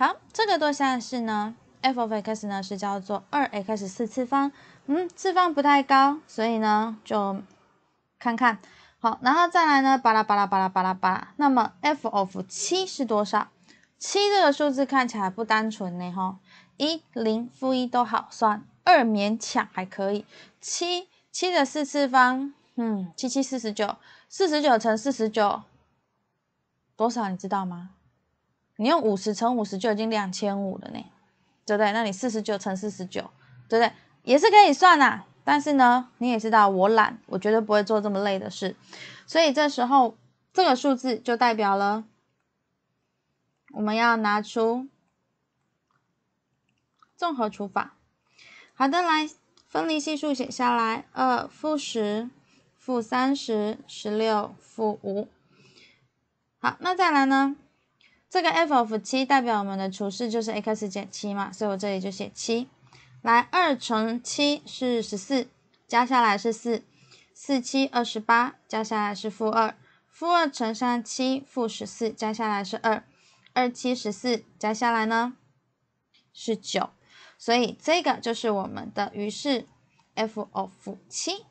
好，这个多项式呢，f of x 呢是叫做二 x 四次方，嗯，次方不太高，所以呢就看看好，然后再来呢，巴拉巴拉巴拉巴拉巴拉，那么 f of 七是多少？七这个数字看起来不单纯呢哈，一零负一都好算，二勉强还可以，七七的四次方，嗯，七七四十九，四十九乘四十九多少你知道吗？你用五十乘五十就已经两千五了呢，对不对？那你四十九乘四十九，对不对？也是可以算的。但是呢，你也知道我懒，我绝对不会做这么累的事。所以这时候这个数字就代表了我们要拿出综合除法。好的，来分离系数写下来：二、负十、负三十、十六、负五。好，那再来呢？这个 f of 七代表我们的除式就是 x 减七嘛，所以我这里就写七。来，二乘七是十四，加下来是四，四七二十八，加下来是负二，负二乘上七负十四，加下来是二，二七十四，加下来呢是九，所以这个就是我们的余式 f of 七。